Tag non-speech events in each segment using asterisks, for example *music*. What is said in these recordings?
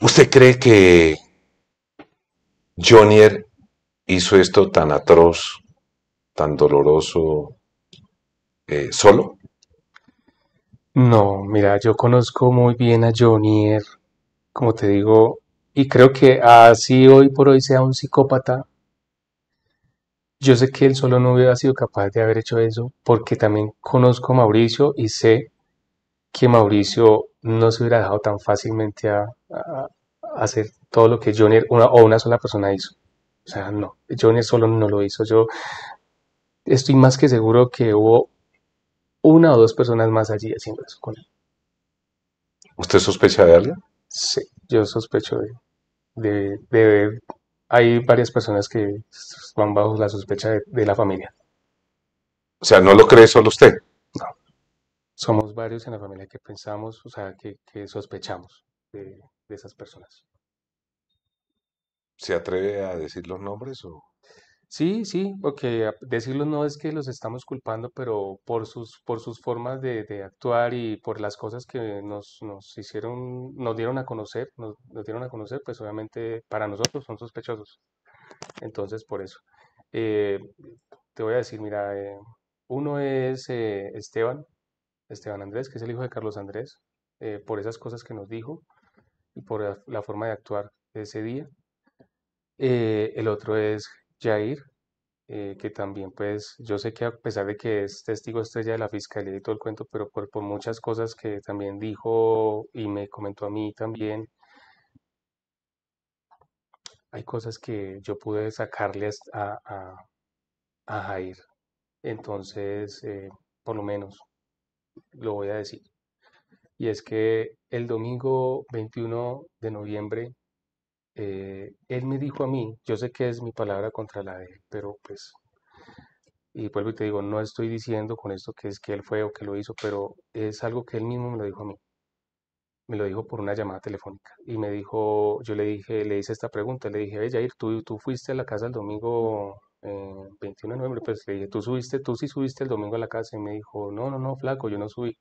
¿Usted cree que Jonier hizo esto tan atroz, tan doloroso, eh, solo? No, mira, yo conozco muy bien a Jonier, como te digo, y creo que así hoy por hoy sea un psicópata, yo sé que él solo no hubiera sido capaz de haber hecho eso, porque también conozco a Mauricio y sé que Mauricio no se hubiera dejado tan fácilmente a, hacer todo lo que Johnny o una sola persona hizo. O sea, no, Johnny solo no lo hizo. Yo estoy más que seguro que hubo una o dos personas más allí haciendo eso con él. ¿Usted sospecha de alguien? Sí, yo sospecho de, de, hay varias personas que van bajo la sospecha de, la familia. O sea, ¿no lo cree solo usted? No. Somos varios en la familia que pensamos, o sea, que, que sospechamos de, de esas personas. ¿Se atreve a decir los nombres o...? Sí, sí, porque decirlo no es que los estamos culpando, pero por sus, por sus formas de, actuar y por las cosas que nos, nos hicieron, nos dieron a conocer, nos, dieron a conocer, pues obviamente para nosotros son sospechosos. Entonces, por eso. Eh, te voy a decir, mira, eh, uno es eh, Esteban, Esteban Andrés, que es el hijo de Carlos Andrés, por esas cosas que nos dijo por la, forma de actuar ese día. Eh, el otro es Jair, eh, que también pues yo sé que a pesar de que es testigo estrella de la fiscalía y todo el cuento, pero por, muchas cosas que también dijo y me comentó a mí también, hay cosas que yo pude sacarle a, a, Jair. Entonces, eh, por lo menos, lo voy a decir y es que el domingo 21 de noviembre, eh, él me dijo a mí, yo sé que es mi palabra contra la de él, pero pues, y vuelvo y te digo, no estoy diciendo con esto que es que él fue o que lo hizo, pero es algo que él mismo me lo dijo a mí. Me lo dijo por una llamada telefónica y me dijo, yo le dije, le hice esta pregunta, le dije, Jair, tú, tú fuiste a la casa el domingo 21 eh, de noviembre, pues le dije, tú subiste, tú sí subiste el domingo a la casa y me dijo, no, no, no, flaco, yo no subí.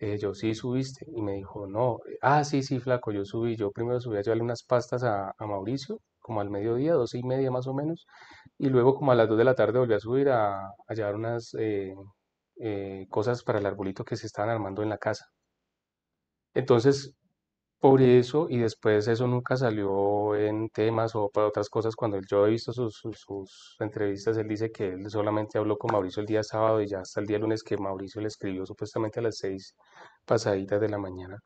Eh, yo sí subiste. Y me dijo, no, eh, ah, sí, sí, flaco, yo subí. Yo primero subí a llevarle unas pastas a, Mauricio, como al mediodía, dos y media más o menos. Y luego como a las dos de la tarde volví a subir a, llevar unas eh, cosas para el arbolito que se estaban armando en la casa. Entonces, por eso, y después eso nunca salió en temas o para otras cosas. Cuando yo he visto sus, entrevistas, él dice que él solamente habló con Mauricio el día sábado y ya hasta el día lunes que Mauricio le escribió supuestamente a las seis pasaditas de la mañana.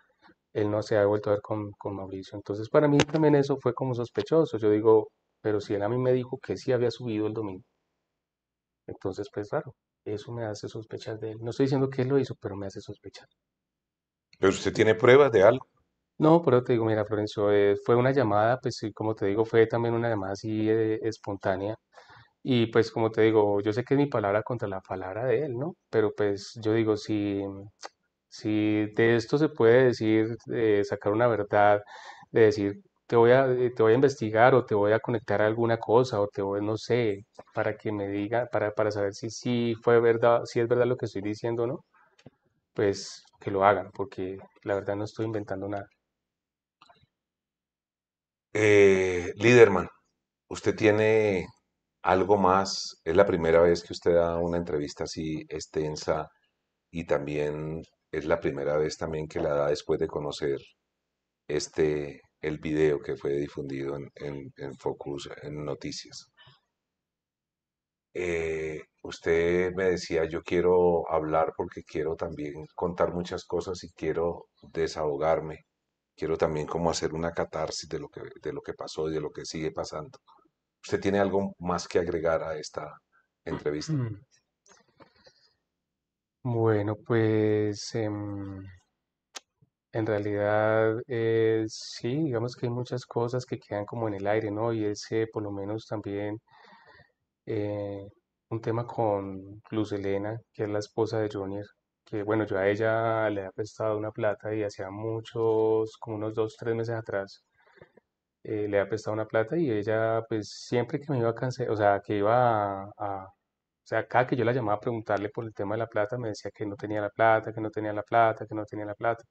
Él no se ha vuelto a ver con, con Mauricio. Entonces, para mí también eso fue como sospechoso. Yo digo, pero si él a mí me dijo que sí había subido el domingo, entonces, pues claro, eso me hace sospechar de él. No estoy diciendo que él lo hizo, pero me hace sospechar. ¿Pero usted tiene pruebas de algo? No, pero te digo, mira, Florencio, eh, fue una llamada, pues como te digo, fue también una llamada así eh, espontánea. Y pues como te digo, yo sé que es mi palabra contra la palabra de él, ¿no? Pero pues yo digo, si, si de esto se puede decir, sacar una verdad, de decir, te voy a, eh, te voy a investigar o te voy a conectar a alguna cosa o te voy, no sé, para que me diga, para, para saber si, si fue verdad, si es verdad lo que estoy diciendo no, pues que lo hagan, porque la verdad no estoy inventando nada. Eh, Liderman, usted tiene algo más. Es la primera vez que usted da una entrevista así extensa y también es la primera vez también que la da después de conocer este el video que fue difundido en, Focus en Noticias. Eh, usted me decía, yo quiero hablar porque quiero también contar muchas cosas y quiero desahogarme quiero también como hacer una catarsis de lo que, de lo que pasó y de lo que sigue pasando. ¿Usted tiene algo más que agregar a esta entrevista? Mm. Bueno, pues em, en realidad eh, sí, digamos que hay muchas cosas que quedan como en el aire, ¿no? Y ese, por lo menos también eh, un tema con Luz Elena, que es la esposa de Junior, que bueno, yo a ella le había prestado una plata y hacía muchos, como unos dos, tres meses atrás, eh, le había prestado una plata y ella pues siempre que me iba a cancelar, o sea, que iba a, o sea, cada que yo la llamaba a preguntarle por el tema de la plata, me decía que no tenía la plata, que no tenía la plata, que no tenía la plata.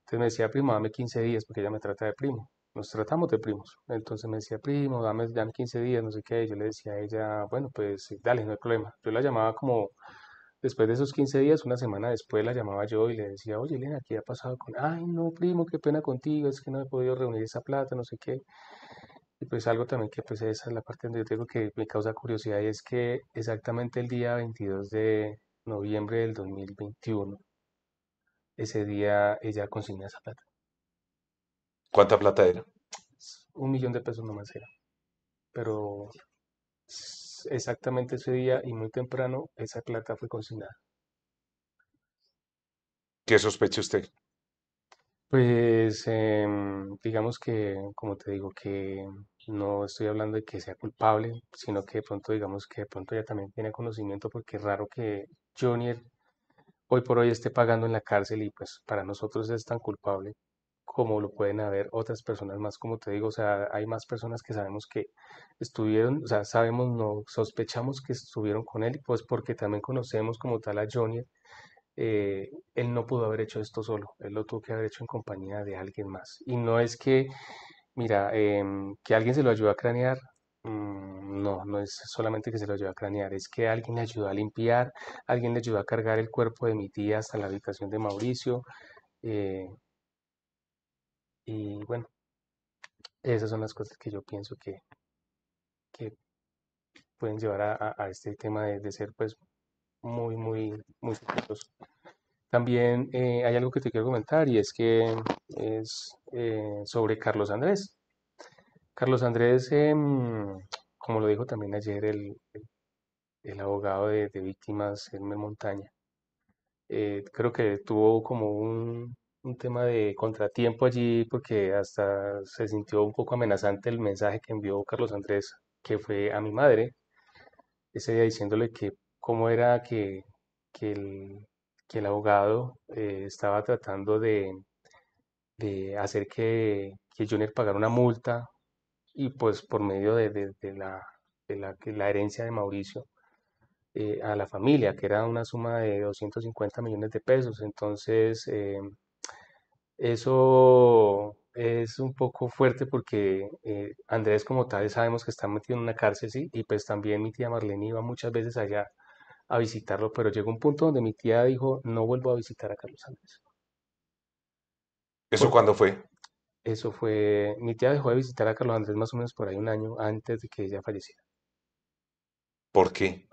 Entonces me decía, primo, dame 15 días porque ella me trata de primo nos tratamos de primos. Entonces me decía, primo, dame, dame 15 días, no sé qué. Yo le decía a ella, bueno, pues dale, no hay problema. Yo la llamaba como Después de esos 15 días, una semana después la llamaba yo y le decía, oye Elena, ¿qué ha pasado con? Ay, no, primo, qué pena contigo, es que no he podido reunir esa plata, no sé qué. Y pues algo también que pues esa es la parte donde yo digo que me causa curiosidad y es que exactamente el día 22 de noviembre del 2021, ese día ella consigna esa plata. ¿Cuánta plata era? Un millón de pesos nomás era. Pero exactamente ese día y muy temprano esa plata fue consignada. ¿Qué sospecha usted? Pues em, digamos que, como te digo, que no estoy hablando de que sea culpable, sino que de pronto digamos que de pronto ya también tiene conocimiento porque es raro que Junior hoy por hoy esté pagando en la cárcel y pues para nosotros es tan culpable como lo pueden haber otras personas más, como te digo, o sea, hay más personas que sabemos que estuvieron, o sea, sabemos, no sospechamos que estuvieron con él, pues porque también conocemos como tal a Johnny, eh, él no pudo haber hecho esto solo, él lo tuvo que haber hecho en compañía de alguien más. Y no es que, mira, em, que alguien se lo ayudó a cranear, mm, no, no es solamente que se lo ayudó a cranear, es que alguien le ayudó a limpiar, alguien le ayudó a cargar el cuerpo de mi tía hasta la habitación de Mauricio. Eh, y bueno, esas son las cosas que yo pienso que, pueden llevar a, este tema de, ser pues muy, muy, muy exitoso. También eh, hay algo que te quiero comentar y es que es eh, sobre Carlos Andrés. Carlos Andrés, em, como lo dijo también ayer el, abogado de, de, víctimas, Hermes Montaña, eh, creo que tuvo como un, un tema de contratiempo allí porque hasta se sintió un poco amenazante el mensaje que envió Carlos Andrés, que fue a mi madre, ese día diciéndole que cómo era que, el, que el abogado eh, estaba tratando de, hacer que, Junior pagara una multa y pues por medio de, de la, la, herencia de Mauricio. Eh, a la familia, que era una suma de 250 millones de pesos. Entonces, eh, eso es un poco fuerte porque eh, Andrés como tal sabemos que está metido en una cárcel, sí, y pues también mi tía Marlene iba muchas veces allá a visitarlo, pero llegó un punto donde mi tía dijo, no vuelvo a visitar a Carlos Andrés. ¿Eso cuándo fue? Eso fue, mi tía dejó de visitar a Carlos Andrés más o menos por ahí un año antes de que ella falleciera. ¿Por qué?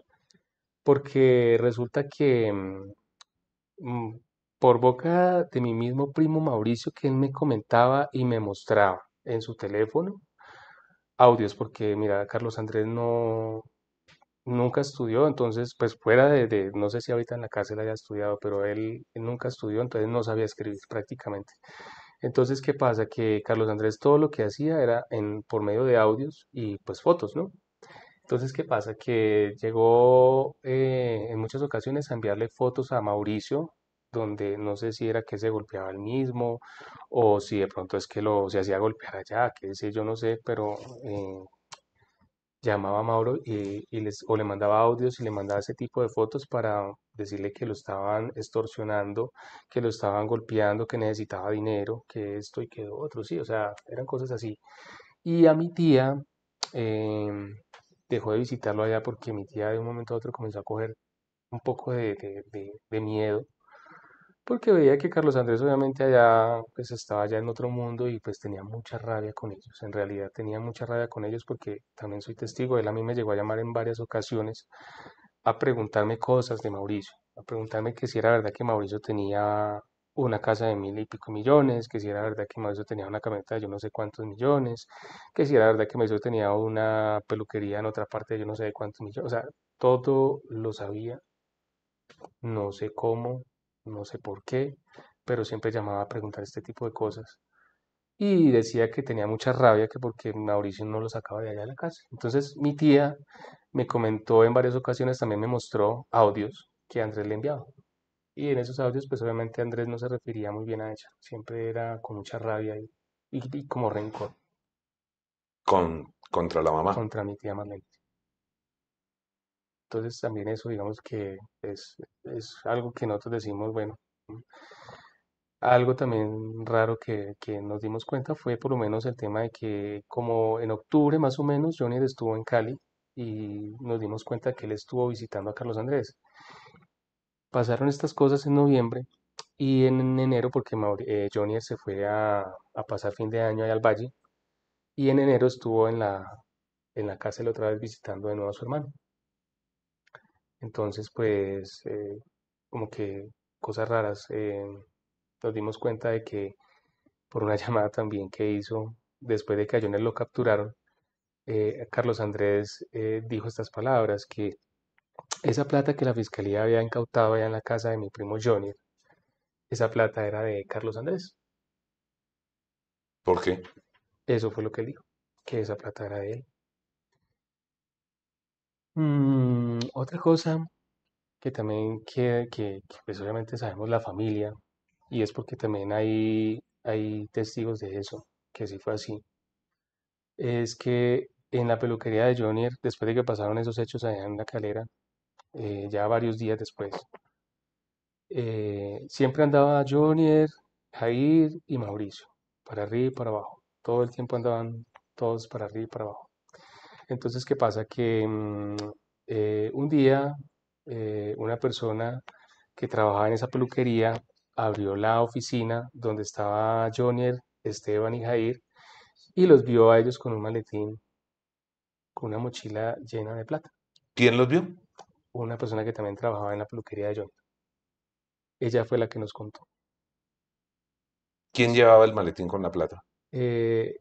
Porque resulta que mm, mm, por boca de mi mismo primo Mauricio que él me comentaba y me mostraba en su teléfono audios, porque mira, Carlos Andrés no nunca estudió, entonces pues fuera de, no sé si ahorita en la cárcel haya estudiado, pero él, nunca estudió, entonces no sabía escribir prácticamente. Entonces, ¿qué pasa? Que Carlos Andrés todo lo que hacía era en, por medio de audios y pues fotos, ¿no? Entonces, ¿qué pasa? Que llegó eh, en muchas ocasiones a enviarle fotos a Mauricio donde no sé si era que se golpeaba el mismo o si de pronto es que lo, se hacía golpear allá, que sé, yo no sé, pero eh, llamaba a Mauro y, les, o le mandaba audios y le mandaba ese tipo de fotos para decirle que lo estaban extorsionando, que lo estaban golpeando, que necesitaba dinero, que esto y que otro, sí, o sea, eran cosas así. Y a mi tía em, dejó de visitarlo allá porque mi tía de un momento a otro comenzó a coger un poco de miedo porque veía que Carlos Andrés obviamente allá, pues estaba allá en otro mundo y pues tenía mucha rabia con ellos, en realidad tenía mucha rabia con ellos porque también soy testigo, él a mí me llegó a llamar en varias ocasiones a preguntarme cosas de Mauricio, a preguntarme que si era verdad que Mauricio tenía una casa de mil y pico millones, que si era verdad que Mauricio tenía una camioneta de yo no sé cuántos millones, que si era verdad que Mauricio tenía una peluquería en otra parte de yo no sé de cuántos millones, o sea, todo lo sabía, no sé cómo, no sé por qué, pero siempre llamaba a preguntar este tipo de cosas. Y decía que tenía mucha rabia que porque Mauricio no lo sacaba de allá de la casa. Entonces mi tía me comentó en varias ocasiones, también me mostró audios que Andrés le enviaba. Y en esos audios, pues obviamente Andrés no se refería muy bien a ella. Siempre era con mucha rabia y, como rencor. Con, contra la mamá. Contra mi tía Marlene. Entonces también eso digamos que es, algo que nosotros decimos, bueno, algo también raro que, nos dimos cuenta fue por lo menos el tema de que como en octubre más o menos Johnny estuvo en Cali y nos dimos cuenta que él estuvo visitando a Carlos Andrés. Pasaron estas cosas en noviembre y en enero porque eh, Johnny se fue a, pasar fin de año allá al valle y en enero estuvo en la, en la otra vez visitando de nuevo a su hermano. Entonces, pues, eh, como que cosas raras. Eh, nos dimos cuenta de que por una *laughs* llamada también que hizo, después de que a lo capturaron, eh, Carlos Andrés dijo estas palabras, que esa plata que la fiscalía había incautado allá en la casa de mi primo Johnny, esa plata era de Carlos Andrés. ¿Por qué? Eso fue lo que él dijo, que esa plata era de él. Mm, otra cosa que también que, que, pues, sabemos la familia y es porque también hay, hay testigos de eso, que sí fue así, es que en la peluquería de Junior después de que pasaron esos hechos allá en la calera, eh, ya varios días después, eh, siempre andaba Junior, Jair y Mauricio, para arriba y para abajo, todo el tiempo andaban todos para arriba y para abajo. Entonces, ¿qué pasa? Que mm, eh, un día eh, una persona que trabajaba en esa peluquería abrió la oficina donde estaba Jonier, Esteban y Jair y los vio a ellos con un maletín, con una mochila llena de plata. ¿Quién los vio? Una persona que también trabajaba en la peluquería de Jonier. Ella fue la que nos contó. ¿Quién llevaba el maletín con la plata? Eh,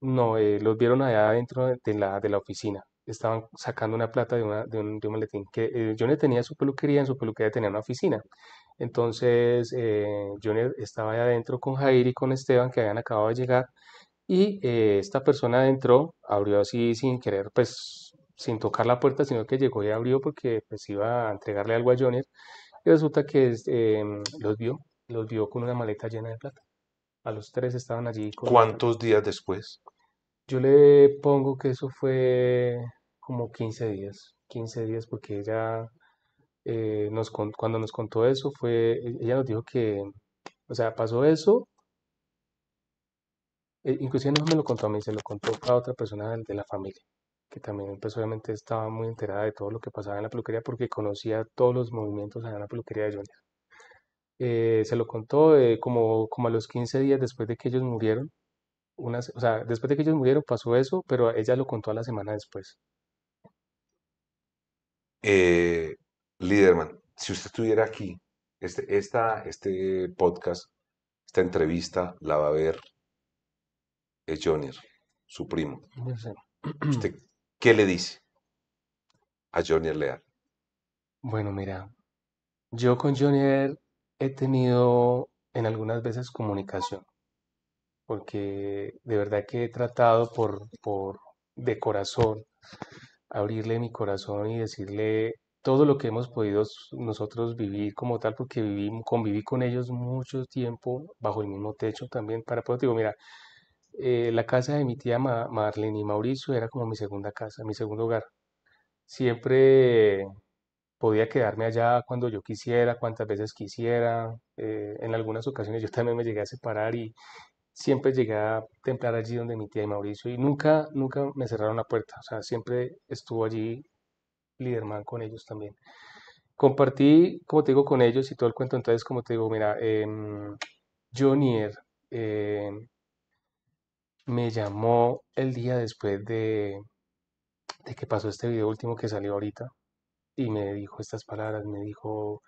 no, eh, los vieron allá adentro de la, de la oficina. Estaban sacando una plata de, una, de, un, maletín. Que, eh, tenía su peluquería, en su peluquería tenía una oficina. Entonces, eh, estaba allá adentro con Jair y con Esteban, que habían acabado de llegar. Y eh, esta persona entró, abrió así sin querer, pues sin tocar la puerta, sino que llegó y abrió porque pues iba a entregarle algo a Johnny. Y resulta que eh, los vio, los vio con una maleta llena de plata. A los tres estaban allí. ¿Cuántos días después? Yo le pongo que eso fue como 15 días. 15 días porque ella, eh, nos, cuando nos contó eso, fue, e, ella nos dijo que, o sea, pasó eso. E, inclusive no me lo contó a mí, se lo contó a otra persona de la familia que también pues obviamente estaba muy enterada de todo lo que pasaba en la peluquería porque conocía todos los movimientos en la peluquería de Junior. Eh, se lo contó eh, como, como a los 15 días después de que ellos murieron. Una, o sea, después de que ellos murieron pasó eso, pero ella lo contó a la semana después. Eh, Liderman, si usted estuviera aquí, este, este podcast, esta entrevista la va a ver Jonier, su primo. *clears throat* ¿Usted qué le dice a Jonier Leal? Bueno, mira, yo con Jonier he tenido en algunas veces comunicación, porque de verdad que he tratado por, por de corazón abrirle mi corazón y decirle todo lo que hemos podido nosotros vivir como tal, porque viví, conviví con ellos mucho tiempo bajo el mismo techo también, para poder, decir, mira, eh, la casa de mi tía Marlene y Mauricio era como mi segunda casa, mi segundo hogar. Siempre podía quedarme allá cuando yo quisiera, cuantas veces quisiera. Eh, en algunas ocasiones yo también me llegué a separar y siempre llegué a templar allí donde mi tía y Mauricio y nunca, nunca me cerraron la puerta. O sea, siempre estuvo allí Liderman con ellos también. Compartí, como te digo, con ellos y todo el cuento. Entonces, como te digo, mira, em, Jonier eh, me llamó el día después de, de que pasó este video último que salió ahorita y me dijo estas palabras, me dijo,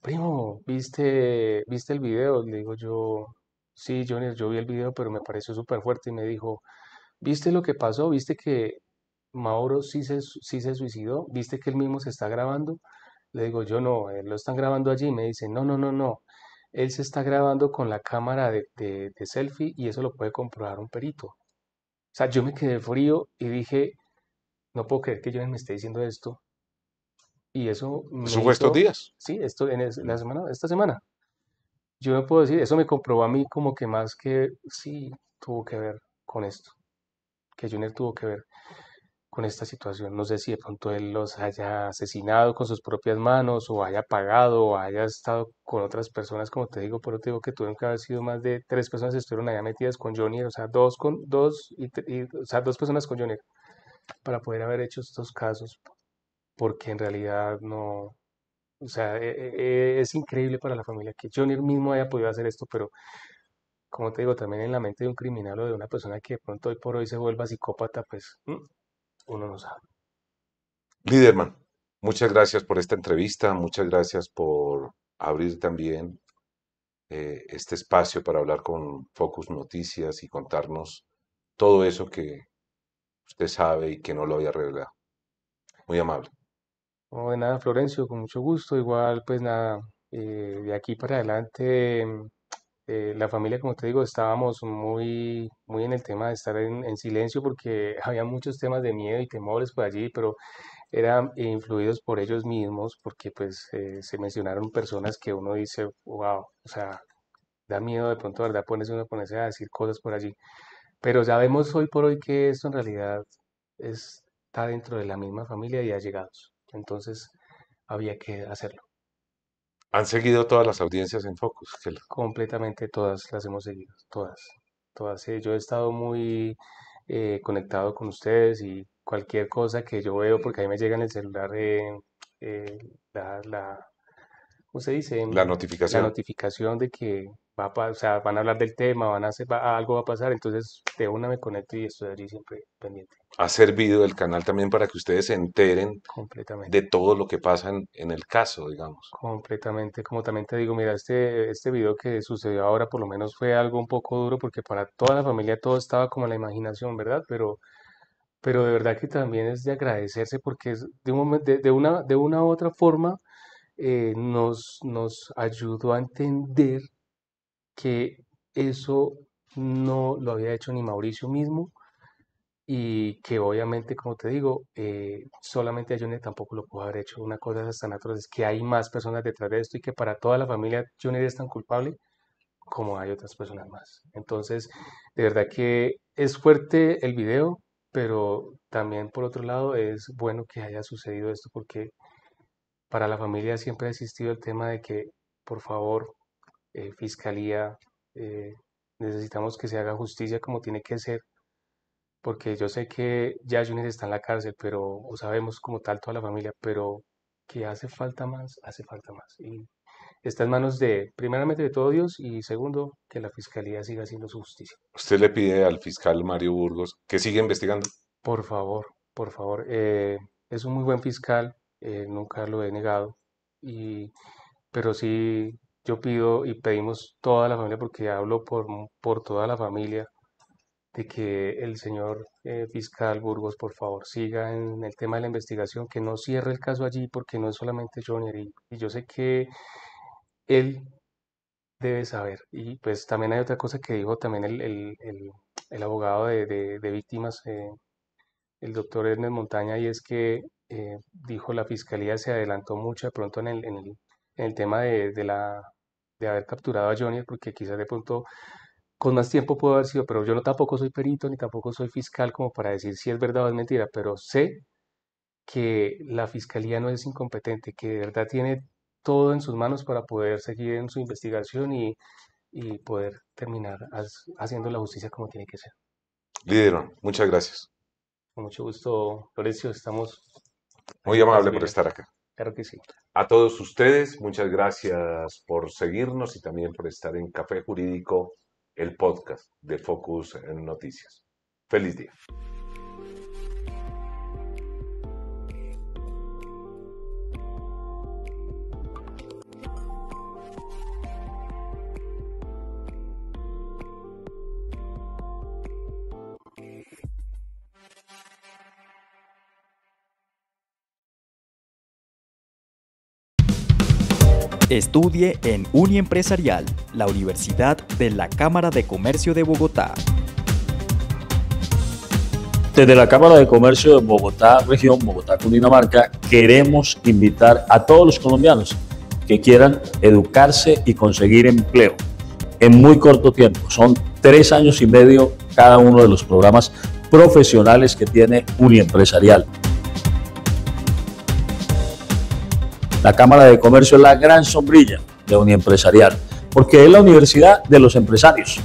primo, ¿viste, ¿viste el video? Le digo yo, sí, Junior, yo vi el video, pero me pareció súper fuerte y me dijo, ¿viste lo que pasó? ¿Viste que Mauro sí se, sí se suicidó? ¿Viste que él mismo se está grabando? Le digo yo, no, él eh, lo están grabando allí y me dice, no, no, no, no. Él se está grabando con la cámara de, de, selfie y eso lo puede comprobar un perito. O sea, yo me quedé frío y dije, no puedo creer que Junior me esté diciendo esto y eso... ¿En fue estos días. Sí, esto, en la semana, esta semana. Yo me puedo decir, eso me comprobó a mí como que más que sí tuvo que ver con esto, que Junior tuvo que ver con esta situación. No sé si de pronto él los haya asesinado con sus propias manos o haya pagado o haya estado con otras personas, como te digo, pero te digo que tuvieron que haber sido más de tres personas que estuvieron allá metidas con Junior, o sea, dos, con, dos, y, o sea, dos personas con Junior, para poder haber hecho estos casos porque en realidad no, o sea, e, e, es increíble para la familia que Johnny mismo haya podido hacer esto, pero como te digo, también en la mente de un criminal o de una persona que de pronto hoy por hoy se vuelva psicópata, pues mm, uno no sabe. Liderman, muchas gracias por esta entrevista, muchas gracias por abrir también eh, este espacio para hablar con Focus Noticias y contarnos todo eso que usted sabe y que no lo había revelado. Muy amable. No, de nada, Florencio, con mucho gusto. Igual, pues nada, eh, de aquí para adelante, em, eh, la familia, como te digo, estábamos muy, muy en el tema de estar en, silencio porque *laughs* había muchos temas de miedo y temores por allí, pero eran influidos por ellos mismos porque pues eh, se mencionaron personas que uno dice, wow, o sea, da miedo de pronto, ¿verdad? Pones uno ponerse a decir cosas por allí. Pero ya vemos hoy por hoy que esto en realidad está dentro de la misma familia y ha llegado. Entonces había que hacerlo. ¿Han seguido todas las audiencias en Focus? Completamente todas las hemos seguido, todas. todas. Eh, yo he estado muy eh, conectado con ustedes y cualquier cosa que yo veo, porque ahí me llega en el celular eh, dice? La notificación. La notificación de que va a, o van a hablar del tema, van a hacer, algo va a pasar, entonces de una me conecto y estoy siempre pendiente. Ha servido el canal también para que ustedes se enteren Completamente. de todo lo que pasa en, el caso, digamos. Completamente, como también te digo, mira, este, este video que sucedió ahora por lo menos fue algo un poco duro porque para toda la familia todo estaba como en la imaginación, ¿verdad? Pero, pero de verdad que también es de agradecerse porque de, un de, una, de una u otra forma... Eh, nos, nos ayudó a entender que eso no lo había hecho ni Mauricio mismo y que obviamente, como te digo, eh, solamente a Johnny tampoco lo pudo haber hecho. Una cosa es hasta tan es que hay más personas detrás de esto y que para toda la familia Johnny es tan culpable como hay otras personas más. Entonces, de verdad que es fuerte el video, pero también por otro lado es bueno que haya sucedido esto porque para la familia siempre ha existido el tema de que, por favor, eh, fiscalía, eh, necesitamos que se haga justicia como tiene que ser, porque yo sé que ya junior está en la cárcel, pero o sabemos como tal toda la familia, pero que hace falta más, hace falta más. Y está en manos de, primeramente, de todo Dios y segundo, que la fiscalía siga haciendo su justicia. ¿Usted le pide al fiscal Mario Burgos que siga investigando? Por favor, por favor. Eh, es un muy buen fiscal, nunca lo he negado, y, pero sí yo pido y pedimos toda la familia, porque hablo por, por toda la familia, de que el señor eh, fiscal Burgos, por favor, siga en el tema de la investigación, que no cierre el caso allí, porque no es solamente Johnny, y yo sé que él debe saber. Y pues también hay otra cosa que dijo también el, abogado de, víctimas, eh, el doctor Ernest Montaña, y es que eh, dijo la fiscalía se adelantó mucho de pronto en el, el tema de, la, de haber capturado a Johnny, porque quizás de pronto con más tiempo pudo haber sido, pero yo no tampoco soy perito ni tampoco soy fiscal como para decir si es verdad o es mentira, pero sé que la fiscalía no es incompetente, que de verdad tiene todo en sus manos para poder seguir en su investigación y, poder terminar haciendo la justicia como tiene que ser. Lideron, muchas gracias. Con mucho gusto, Lorenzo, estamos. Muy amable por estar acá. Claro A todos ustedes, muchas gracias por seguirnos y también por estar en Café Jurídico, el podcast de Focus en Noticias. Feliz día. Estudie en Uniempresarial, la Universidad de la Cámara de Comercio de Bogotá. Desde la Cámara de Comercio de Bogotá, región Bogotá, Cundinamarca, queremos invitar a todos los colombianos que quieran educarse y conseguir empleo en muy corto tiempo. Son tres años y medio cada uno de los programas profesionales que tiene Uniempresarial. La Cámara de Comercio es la gran sombrilla de empresarial porque es la universidad de los empresarios.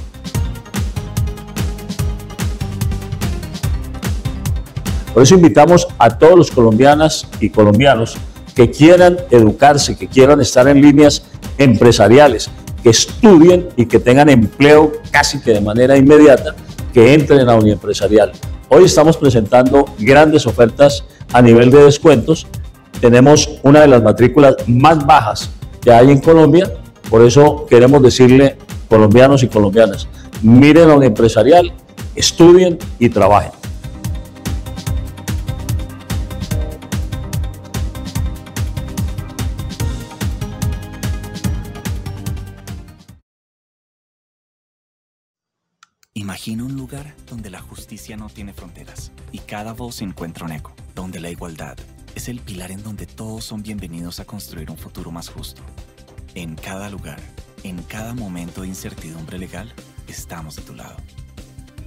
Por eso invitamos a todos los colombianas y colombianos que quieran educarse, que quieran estar en líneas empresariales, que estudien y que tengan empleo casi que de manera inmediata, que entren a Uniempresarial. Hoy estamos presentando grandes ofertas a nivel de descuentos tenemos una de las matrículas más bajas que hay en Colombia, por eso queremos decirle, colombianos y colombianas, miren a un empresarial, estudien y trabajen. Imagina un lugar donde la justicia no tiene fronteras y cada voz encuentra un eco, donde la igualdad es el pilar en donde todos son bienvenidos a construir un futuro más justo. En cada lugar, en cada momento de incertidumbre legal, estamos a tu lado.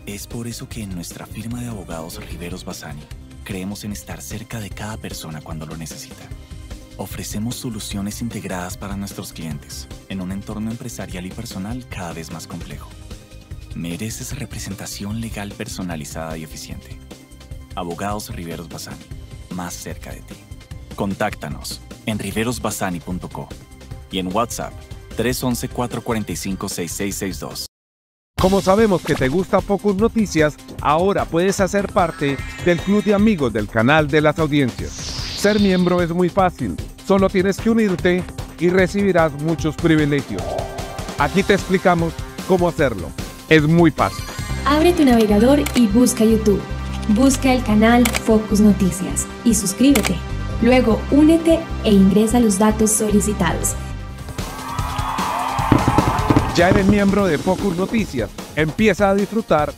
Es por eso que en nuestra firma de abogados Riveros Basani creemos en estar cerca de cada persona cuando lo necesita. Ofrecemos soluciones integradas para nuestros clientes en un entorno empresarial y personal cada vez más complejo. Mereces representación legal personalizada y eficiente. Abogados Riveros Basani más cerca de ti. Contáctanos en riverosbasani.co y en WhatsApp 311-445-6662. Como sabemos que te gusta Pocos Noticias, ahora puedes hacer parte del club de amigos del canal de las audiencias. Ser miembro es muy fácil, solo tienes que unirte y recibirás muchos privilegios. Aquí te explicamos cómo hacerlo. Es muy fácil. Abre tu navegador y busca YouTube. Busca el canal Focus Noticias y suscríbete. Luego únete e ingresa los datos solicitados. Ya eres miembro de Focus Noticias. Empieza a disfrutar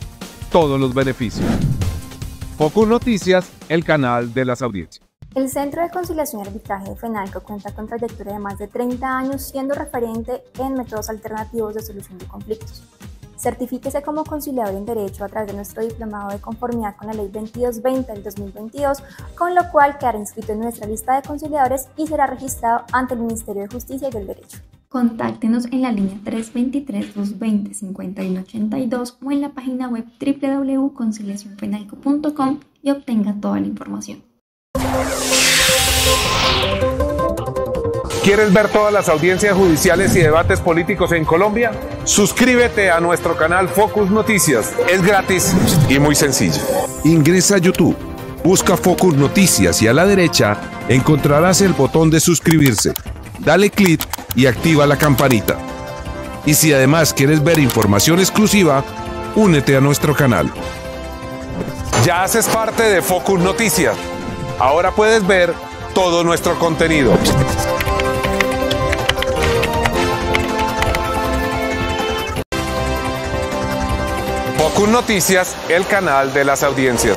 todos los beneficios. Focus Noticias, el canal de las audiencias. El Centro de Conciliación y Arbitraje de FENALCO cuenta con trayectoria de más de 30 años siendo referente en métodos alternativos de solución de conflictos. Certifíquese como conciliador en Derecho a través de nuestro diplomado de conformidad con la Ley 2220 del 2022, con lo cual quedará inscrito en nuestra lista de conciliadores y será registrado ante el Ministerio de Justicia y del Derecho. Contáctenos en la línea 323-220-5182 o en la página web www.conciliacionpenalco.com y obtenga toda la información. ¿Quieres ver todas las audiencias judiciales y debates políticos en Colombia? Suscríbete a nuestro canal Focus Noticias. Es gratis y muy sencillo. Ingresa a YouTube, busca Focus Noticias y a la derecha encontrarás el botón de suscribirse. Dale clic y activa la campanita. Y si además quieres ver información exclusiva, únete a nuestro canal. Ya haces parte de Focus Noticias. Ahora puedes ver todo nuestro contenido. Con Noticias, el canal de las audiencias.